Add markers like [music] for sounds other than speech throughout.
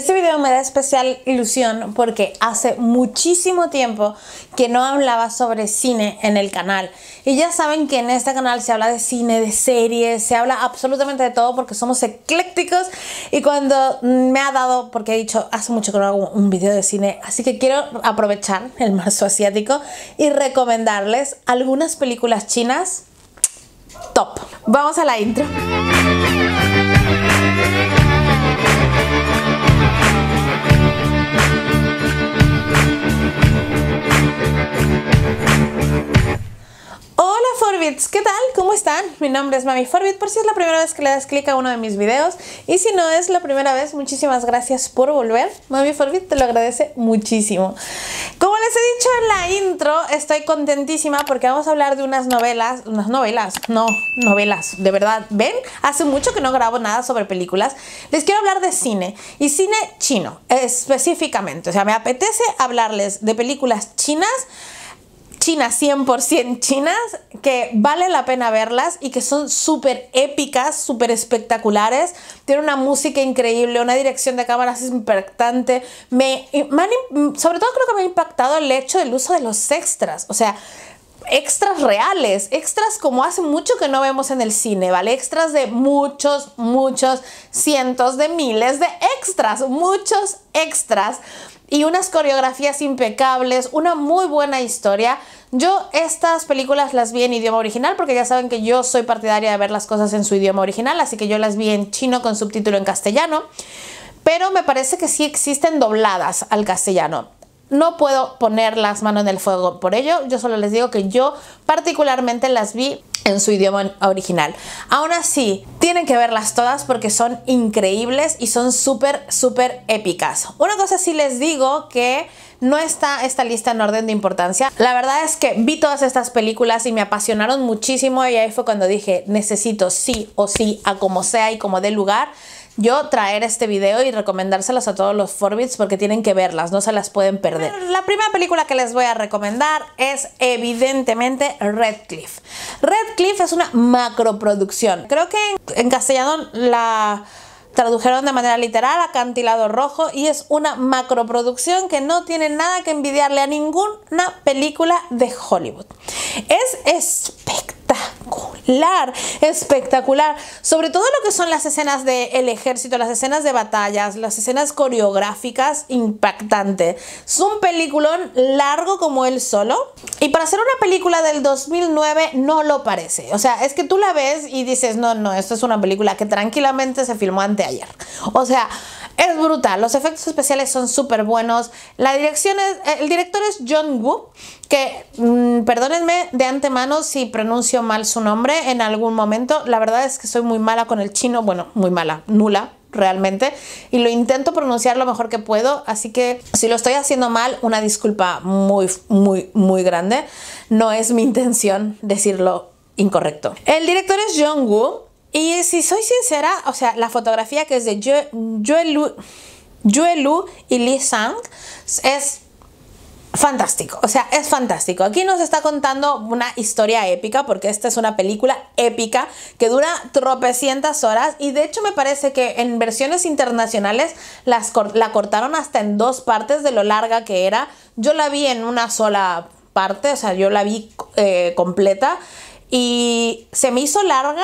Este video me da especial ilusión porque hace muchísimo tiempo que no hablaba sobre cine en el canal. Y ya saben que en este canal se habla de cine, de series, se habla absolutamente de todo porque somos eclécticos. Y cuando me ha dado, porque he dicho hace mucho que no hago un video de cine, así que quiero aprovechar el marzo asiático y recomendarles algunas películas chinas top. Vamos a la intro. ¿qué tal? ¿Cómo están? Mi nombre es Mami Forbit, por si es la primera vez que le das clic a uno de mis videos y si no es la primera vez, muchísimas gracias por volver. Mami Forbit te lo agradece muchísimo. Como les he dicho en la intro, estoy contentísima porque vamos a hablar de unas novelas, unas novelas, no, novelas, de verdad, ¿ven? Hace mucho que no grabo nada sobre películas. Les quiero hablar de cine y cine chino, específicamente. O sea, me apetece hablarles de películas chinas chinas, 100% chinas, que vale la pena verlas y que son súper épicas, súper espectaculares. Tiene una música increíble, una dirección de cámaras impactante. Me, sobre todo creo que me ha impactado el hecho del uso de los extras. O sea, extras reales, extras como hace mucho que no vemos en el cine, ¿vale? Extras de muchos, muchos, cientos de miles de extras, muchos extras y unas coreografías impecables, una muy buena historia. Yo estas películas las vi en idioma original porque ya saben que yo soy partidaria de ver las cosas en su idioma original, así que yo las vi en chino con subtítulo en castellano, pero me parece que sí existen dobladas al castellano. No puedo poner las manos en el fuego por ello, yo solo les digo que yo particularmente las vi en su idioma original. Aún así, tienen que verlas todas porque son increíbles y son súper, súper épicas. Una cosa sí les digo que no está esta lista en orden de importancia. La verdad es que vi todas estas películas y me apasionaron muchísimo y ahí fue cuando dije, necesito sí o sí, a como sea y como dé lugar, yo traer este video y recomendárselos a todos los Forbits porque tienen que verlas, no se las pueden perder. La primera película que les voy a recomendar es evidentemente Red Cliff. Red Cliff es una macroproducción. Creo que en, en castellano la tradujeron de manera literal Acantilado Rojo y es una macroproducción que no tiene nada que envidiarle a ninguna película de Hollywood. Es espectacular espectacular, espectacular. Sobre todo lo que son las escenas del ejército, las escenas de batallas, las escenas coreográficas, impactante. Es un peliculón largo como él solo. Y para ser una película del 2009 no lo parece. O sea, es que tú la ves y dices, no, no, esto es una película que tranquilamente se filmó anteayer. O sea... Es brutal, los efectos especiales son súper buenos. La dirección es, eh, el director es John Woo, que mm, perdónenme de antemano si pronuncio mal su nombre en algún momento. La verdad es que soy muy mala con el chino, bueno, muy mala, nula, realmente y lo intento pronunciar lo mejor que puedo así que si lo estoy haciendo mal una disculpa muy muy muy grande no es mi intención decirlo incorrecto el director es John Woo y si soy sincera, o sea, la fotografía que es de Yue Lu y Li Sang es fantástico, o sea, es fantástico. Aquí nos está contando una historia épica, porque esta es una película épica que dura tropecientas horas y de hecho me parece que en versiones internacionales las la cortaron hasta en dos partes de lo larga que era. Yo la vi en una sola parte, o sea, yo la vi eh, completa y se me hizo larga,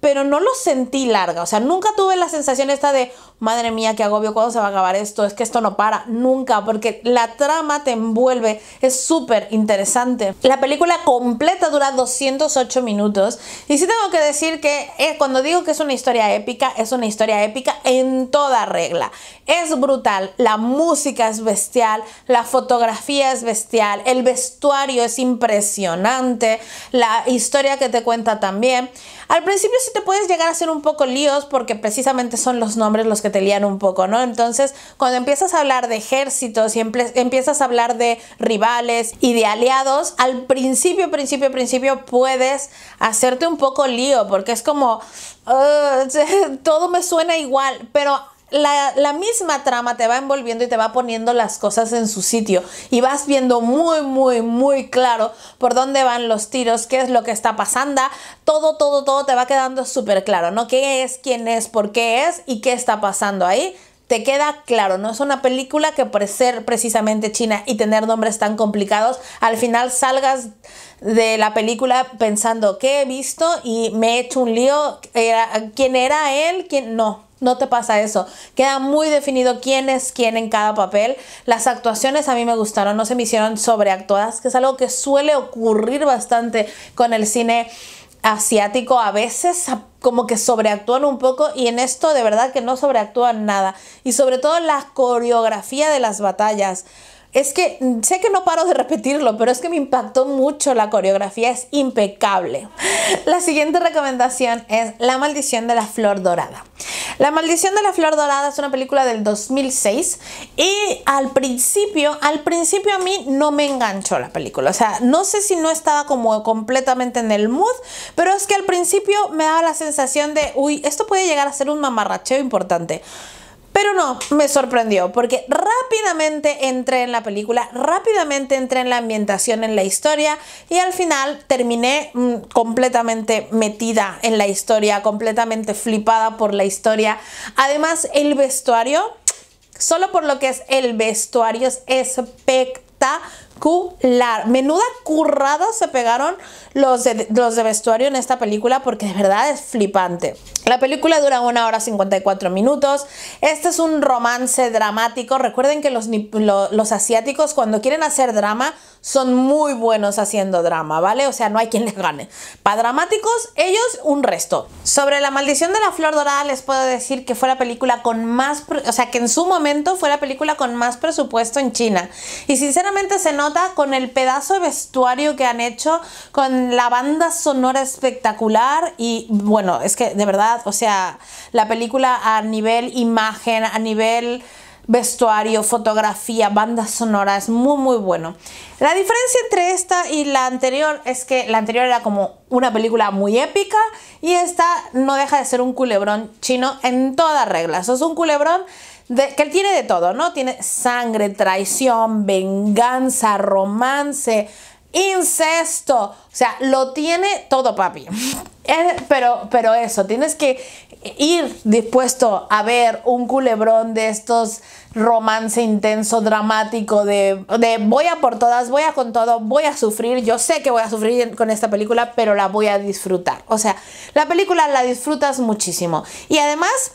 pero no lo sentí larga, o sea, nunca tuve la sensación esta de, madre mía, qué agobio, ¿cuándo se va a acabar esto? Es que esto no para nunca, porque la trama te envuelve, es súper interesante. La película completa dura 208 minutos y sí tengo que decir que eh, cuando digo que es una historia épica, es una historia épica en toda regla. Es brutal, la música es bestial, la fotografía es bestial, el vestuario es impresionante, la historia que te cuenta también. Al principio sí te puedes llegar a hacer un poco líos porque precisamente son los nombres los que te lían un poco, ¿no? Entonces, cuando empiezas a hablar de ejércitos y empiezas a hablar de rivales y de aliados, al principio, principio, principio puedes hacerte un poco lío porque es como, [laughs] todo me suena igual, pero la, misma trama te va envolviendo y te va poniendo las cosas en su sitio y vas viendo muy, muy, muy claro por dónde van los tiros, qué es lo que está pasando, todo, todo, todo te va quedando súper claro, ¿no? ¿Qué es, quién es, por qué es y qué está pasando ahí? te queda claro, no es una película que por ser precisamente china y tener nombres tan complicados, al final salgas de la película pensando qué he visto y me he hecho un lío, quién era él, quién no no te pasa eso. Queda muy definido quién es quién en cada papel. Las actuaciones a mí me gustaron, no se me hicieron sobreactuadas, que es algo que suele ocurrir bastante con el cine asiático a veces como que sobreactúan un poco y en esto de verdad que no sobreactúan nada y sobre todo la coreografía de las batallas es que sé que no paro de repetirlo, pero es que me impactó mucho la coreografía, es impecable. La siguiente recomendación es La maldición de la flor dorada. La maldición de la flor dorada es una película del 2006 y al principio, al principio a mí no me enganchó la película, o sea, no sé si no estaba como completamente en el mood, pero es que al principio me daba la sensación de, uy, esto puede llegar a ser un mamarracheo importante. Pero no, me sorprendió porque rápidamente entré en la película, rápidamente entré en la ambientación, en la historia y al final terminé mm, completamente metida en la historia, completamente flipada por la historia. Además, el vestuario, solo por lo que es el vestuario, es espectacular espectacular. Menuda currada se pegaron los de, vestuario en esta película porque de verdad es flipante. La película dura una hora 54 minutos. Este es un romance dramático. Recuerden que los asiáticos cuando quieren hacer drama son muy buenos haciendo drama, ¿vale? O sea, no hay quien les gane. Para dramáticos, ellos un resto. Sobre La maldición de la flor dorada les puedo decir que fue la película con más, o sea, que en su momento fue la película con más presupuesto en China. Y sinceramente se nota con el pedazo de vestuario que han hecho, con la banda sonora espectacular y bueno, es que de verdad, o sea, la película a nivel imagen, a nivel vestuario, fotografía, banda sonora, es muy muy bueno. La diferencia entre esta y la anterior es que la anterior era como una película muy épica y esta no deja de ser un culebrón chino en todas reglas. Es un culebrón de, que tiene de todo, ¿no? Tiene sangre, traición, venganza, romance, incesto. O sea, lo tiene todo, papi. [laughs] Pero, pero eso, tienes que ir dispuesto a ver un culebrón de estos romance intenso, dramático, de, de voy a por todas, voy a con todo, voy a sufrir, yo sé que voy a sufrir con esta película, pero la voy a disfrutar. O sea, la película la disfrutas muchísimo. Y además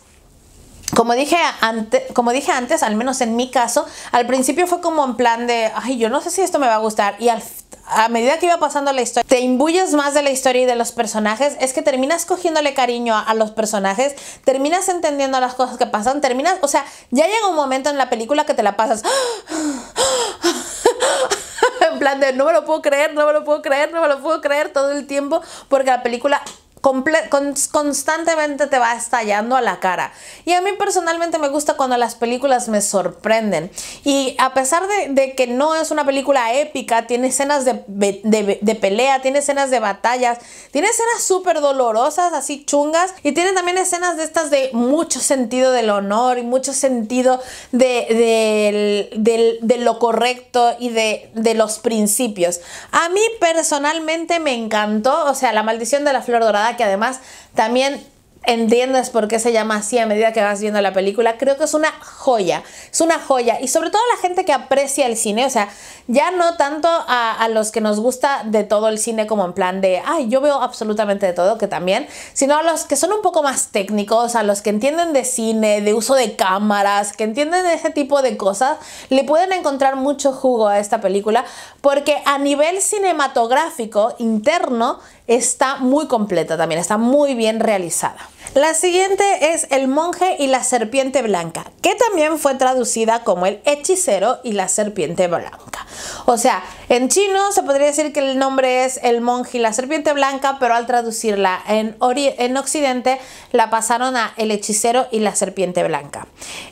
como dije, ante, como dije antes, al menos en mi caso, al principio fue como en plan de, ay, yo no sé si esto me va a gustar. Y a medida que iba pasando la historia, te imbuyes más de la historia y de los personajes, es que terminas cogiéndole cariño a, los personajes, terminas entendiendo las cosas que pasan, terminas, o sea, ya llega un momento en la película que te la pasas. [laughs] en plan de, no me lo puedo creer, no me lo puedo creer, no me lo puedo creer todo el tiempo, porque la película constantemente te va estallando a la cara. Y a mí personalmente me gusta cuando las películas me sorprenden. Y a pesar de, que no es una película épica, tiene escenas de, pelea, tiene escenas de batallas, tiene escenas súper dolorosas, así chungas, y tiene también escenas de estas de mucho sentido del honor y mucho sentido de, lo correcto y de, de los principios. A mí personalmente me encantó, o sea, La maldición de la flor dorada que además también entiendes por qué se llama así a medida que vas viendo la película. Creo que es una joya, es una joya. Y sobre todo la gente que aprecia el cine, o sea, ya no tanto a, a, los que nos gusta de todo el cine como en plan de, ay, yo veo absolutamente de todo, que también, sino a los que son un poco más técnicos, a los que entienden de cine, de uso de cámaras, que entienden ese tipo de cosas, le pueden encontrar mucho jugo a esta película, porque a nivel cinematográfico interno, está muy completa también, está muy bien realizada. La siguiente es El monje y la serpiente blanca, que también fue traducida como El hechicero y la serpiente blanca. O sea, en chino se podría decir que el nombre es El monje y la serpiente blanca, pero al traducirla en, en occidente la pasaron a El hechicero y la serpiente blanca.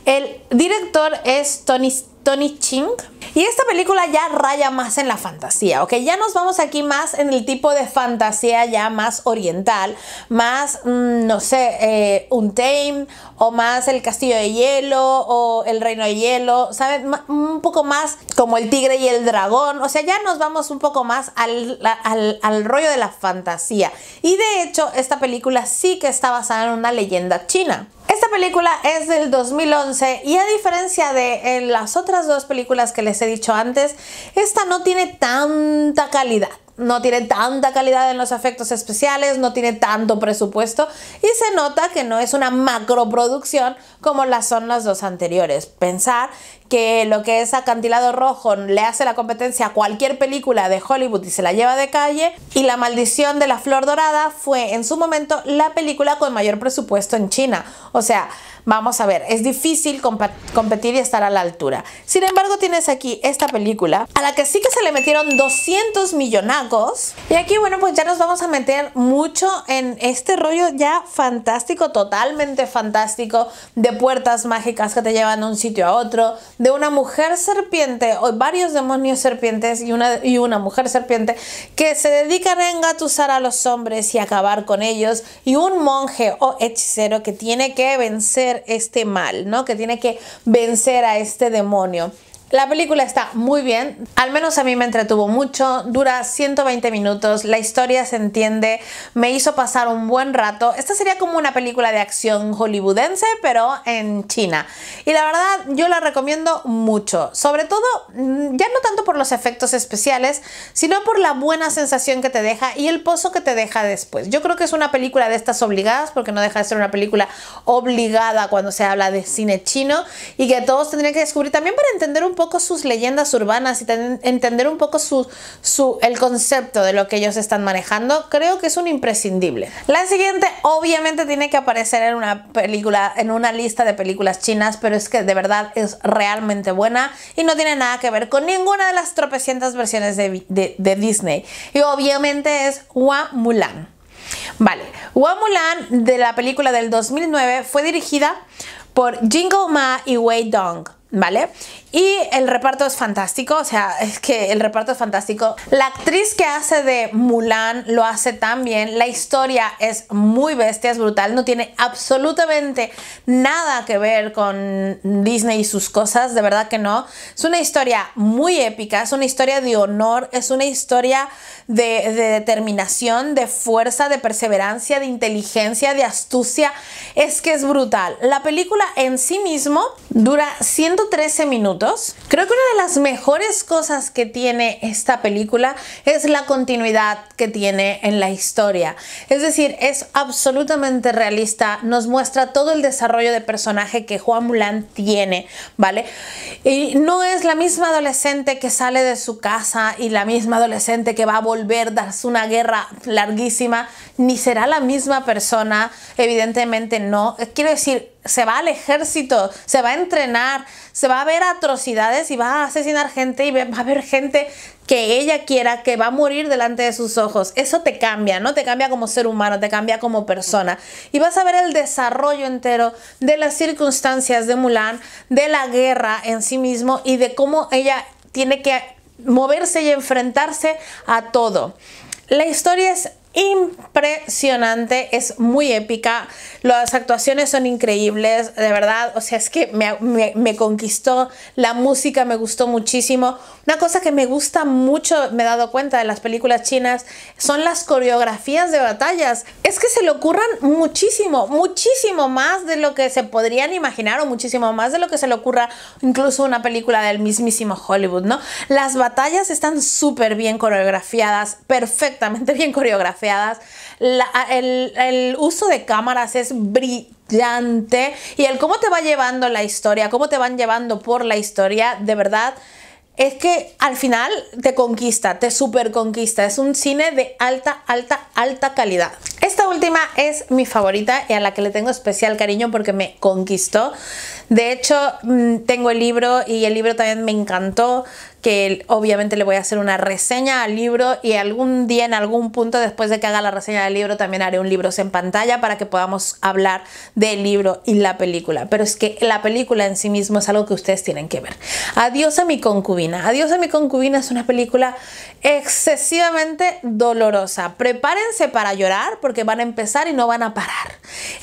El director es Tony Tony Ching. Y esta película ya raya más en la fantasía, ¿ok? Ya nos vamos aquí más en el tipo de fantasía ya más oriental, más, mm, no sé, eh, un tame o más el castillo de hielo o el reino de hielo, sabes Un poco más como el tigre y el el dragón, o sea, ya nos vamos un poco más al, rollo de la fantasía. Y de hecho, esta película sí que está basada en una leyenda china. Esta película es del 2011 y a diferencia de eh, las otras dos películas que les he dicho antes, esta no tiene tanta calidad no tiene tanta calidad en los efectos especiales, no tiene tanto presupuesto y se nota que no es una macroproducción como las son las dos anteriores. Pensar que lo que es Acantilado Rojo le hace la competencia a cualquier película de Hollywood y se la lleva de calle. Y La Maldición de la Flor Dorada fue en su momento la película con mayor presupuesto en China. O sea, vamos a ver, es difícil competir y estar a la altura. Sin embargo, tienes aquí esta película a la que sí que se le metieron 200 millonacos. Y aquí, bueno, pues ya nos vamos a meter mucho en este rollo ya fantástico, totalmente fantástico, de puertas mágicas que te llevan de un sitio a otro, de una mujer serpiente o varios demonios serpientes y una, y una mujer serpiente que se dedican a engatusar a los hombres y acabar con ellos y un monje o hechicero que tiene que vencer este mal, ¿no? Que tiene que vencer a este demonio. La película está muy bien, al menos a mí me entretuvo mucho, dura 120 minutos, la historia se entiende, me hizo pasar un buen rato. Esta sería como una película de acción hollywoodense, pero en China. Y la verdad, yo la recomiendo mucho, sobre todo mm, ya no tanto por los efectos especiales, sino por la buena sensación que te deja y el pozo que te deja después. Yo creo que es una película de estas obligadas, porque no deja de ser una película obligada cuando se habla de cine chino y que todos tendrían que descubrir también para entender un poco sus leyendas urbanas y entender un poco su, su, el concepto de lo que ellos están manejando, creo que es un imprescindible. La siguiente obviamente tiene que aparecer en una película, en una lista de películas chinas, pero es que de verdad es realmente buena y no tiene nada que ver con ninguna de las tropecientas versiones de, Disney. Y obviamente es Hua Mulan. Vale, Hua Mulan de la película del 2009 fue dirigida por Jingle Ma y Wei Dong. ¿Vale? Y el reparto es fantástico, o sea, es que el reparto es fantástico. La actriz que hace de Mulan lo hace tan bien, la historia es muy bestia, es brutal, no tiene absolutamente nada que ver con Disney y sus cosas, de verdad que no. Es una historia muy épica, es una historia de honor, es una historia de, de determinación, de fuerza, de perseverancia, de inteligencia, de astucia, es que es brutal. La película en sí mismo dura 113 minutos. Creo que una de las mejores cosas que tiene esta película es la continuidad que tiene en la historia. Es decir, es absolutamente realista, nos muestra todo el desarrollo de personaje que Juan Mulan tiene, ¿vale? Y no es la misma adolescente que sale de su casa y la misma adolescente que va a volver a darse una guerra larguísima, ni será la misma persona, evidentemente no. Quiero decir, se va al ejército, se va a entrenar, se va a ver atrocidades y va a asesinar gente y va a haber gente que ella quiera que va a morir delante de sus ojos. Eso te cambia, ¿no? Te cambia como ser humano, te cambia como persona. Y vas a ver el desarrollo entero de las circunstancias de Mulan, de la guerra en sí mismo y de cómo ella tiene que moverse y enfrentarse a todo. La historia es impresionante, es muy épica, las actuaciones son increíbles, de verdad, o sea, es que me, conquistó, la música me gustó muchísimo. Una cosa que me gusta mucho, me he dado cuenta de las películas chinas, son las coreografías de batallas. Es que se le ocurran muchísimo, muchísimo más de lo que se podrían imaginar o muchísimo más de lo que se le ocurra incluso una película del mismísimo Hollywood, ¿no? Las batallas están súper bien coreografiadas, perfectamente bien coreografiadas el, el uso de cámaras es brillante y el cómo te va llevando la historia, cómo te van llevando por la historia, de verdad. Es que al final te conquista, te super conquista. Es un cine de alta, alta, alta calidad. Esta última es mi favorita y a la que le tengo especial cariño porque me conquistó. De hecho, mm, tengo el libro y el libro también me encantó que obviamente le voy a hacer una reseña al libro y algún día en algún punto después de que haga la reseña del libro también haré un libro en pantalla para que podamos hablar del libro y la película. Pero es que la película en sí mismo es algo que ustedes tienen que ver. Adiós a mi concubina. Adiós a mi concubina es una película excesivamente dolorosa. Prepárense para llorar porque van a empezar y no van a parar.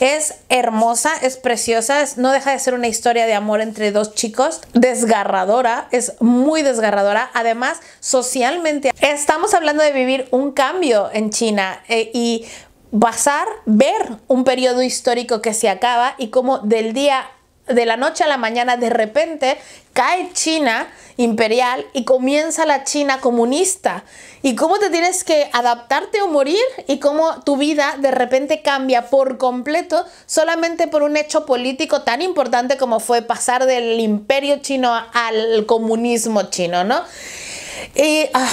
Es hermosa, es preciosa, no deja de ser una historia de amor entre dos chicos, desgarradora, es muy desgarradora Además, socialmente, estamos hablando de vivir un cambio en China eh, y basar, ver un periodo histórico que se acaba y cómo del día de la noche a la mañana, de repente cae China imperial y comienza la China comunista. Y cómo te tienes que adaptarte o morir y cómo tu vida de repente cambia por completo solamente por un hecho político tan importante como fue pasar del imperio chino al comunismo chino, ¿no? Y... Ah,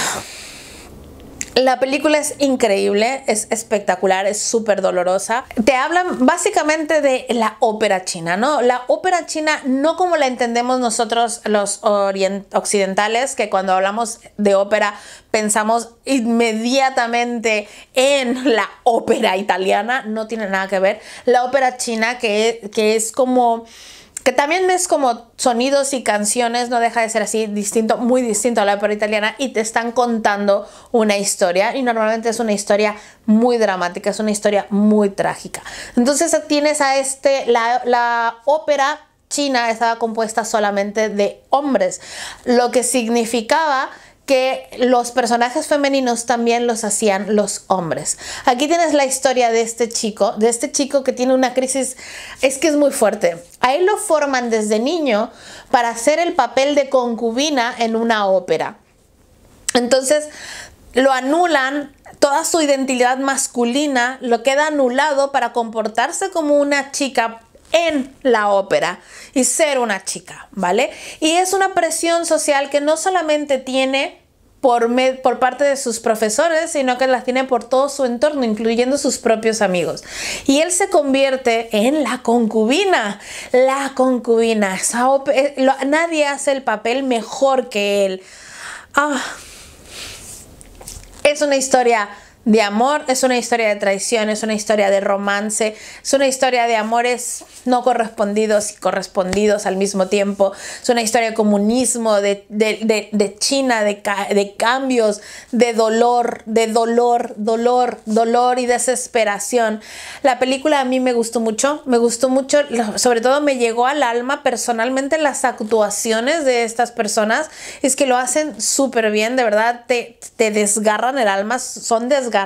la película es increíble, es espectacular, es súper dolorosa. Te hablan básicamente de la ópera china, ¿no? La ópera china no como la entendemos nosotros los occidentales, que cuando hablamos de ópera pensamos inmediatamente en la ópera italiana, no tiene nada que ver. La ópera china que, que es como que también es como sonidos y canciones, no deja de ser así distinto, muy distinto a la ópera italiana y te están contando una historia y normalmente es una historia muy dramática, es una historia muy trágica. Entonces tienes a este, la, la ópera china estaba compuesta solamente de hombres, lo que significaba que los personajes femeninos también los hacían los hombres. Aquí tienes la historia de este chico, de este chico que tiene una crisis, es que es muy fuerte. ahí lo forman desde niño para hacer el papel de concubina en una ópera. Entonces lo anulan, toda su identidad masculina lo queda anulado para comportarse como una chica en la ópera y ser una chica, ¿vale? Y es una presión social que no solamente tiene por, parte de sus profesores, sino que las tiene por todo su entorno, incluyendo sus propios amigos. Y él se convierte en la concubina, la concubina. Eh, nadie hace el papel mejor que él. Ah, es una historia de amor, es una historia de traición, es una historia de romance, es una historia de amores no correspondidos y correspondidos al mismo tiempo, es una historia de comunismo, de, de, de, de China, de, de cambios, de dolor, de dolor, dolor, dolor y desesperación. La película a mí me gustó mucho, me gustó mucho, sobre todo me llegó al alma personalmente las actuaciones de estas personas, es que lo hacen súper bien, de verdad, te, te desgarran el alma, son desgarradas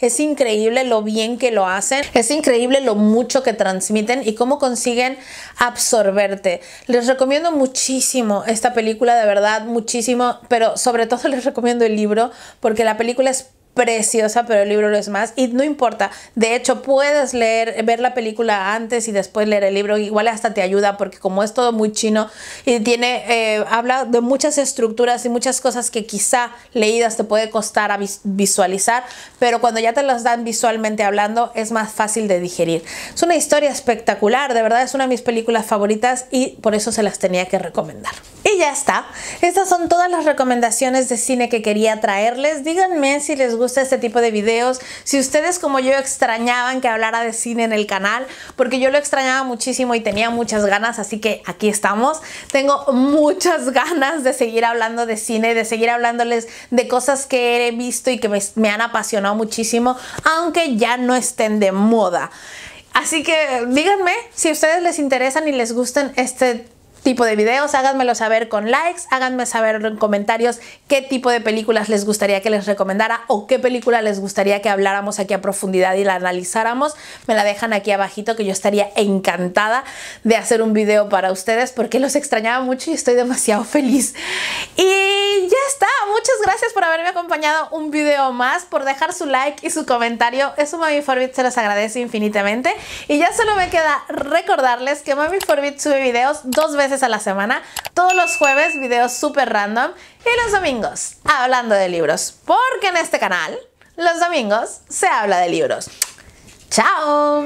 es increíble lo bien que lo hacen. Es increíble lo mucho que transmiten y cómo consiguen absorberte. Les recomiendo muchísimo esta película, de verdad, muchísimo, pero sobre todo [laughs] les recomiendo el libro porque la película es preciosa, pero el libro lo es más y no importa. De hecho, puedes leer, ver la película antes y después leer el libro, igual hasta te ayuda porque como es todo muy chino y tiene, eh, habla de muchas estructuras y muchas cosas que quizá leídas te puede costar a visualizar, pero cuando ya te las dan visualmente hablando es más fácil de digerir. Es una historia espectacular, de verdad es una de mis películas favoritas y por eso se las tenía que recomendar. Y ya está, estas son todas las recomendaciones de cine que quería traerles. Díganme si les gusta este tipo de videos, si ustedes como yo extrañaban que hablara de cine en el canal, porque yo lo extrañaba muchísimo y tenía muchas ganas, así que aquí estamos. Tengo muchas [laughs] ganas de seguir hablando de cine, de seguir hablándoles de cosas que he visto y que me, han apasionado muchísimo, aunque ya no estén de moda. Así que díganme si ustedes les interesan y les gustan este tipo de videos, háganmelo saber con likes, háganme saber en comentarios qué tipo de películas les gustaría que les recomendara o qué película les gustaría que habláramos aquí a profundidad y la analizáramos. Me la dejan aquí abajito que yo estaría encantada de hacer un video para ustedes porque los extrañaba mucho y estoy demasiado feliz. Y ya está, muchas gracias por haberme acompañado un video más, por dejar su like y su comentario. Eso Mami Forbit se los agradece infinitamente. Y ya solo me queda recordarles que Mami Forbit sube videos dos veces a la semana. Todos los jueves videos super random y los domingos hablando de libros. Porque en este canal, los domingos se habla de libros. ¡Chao!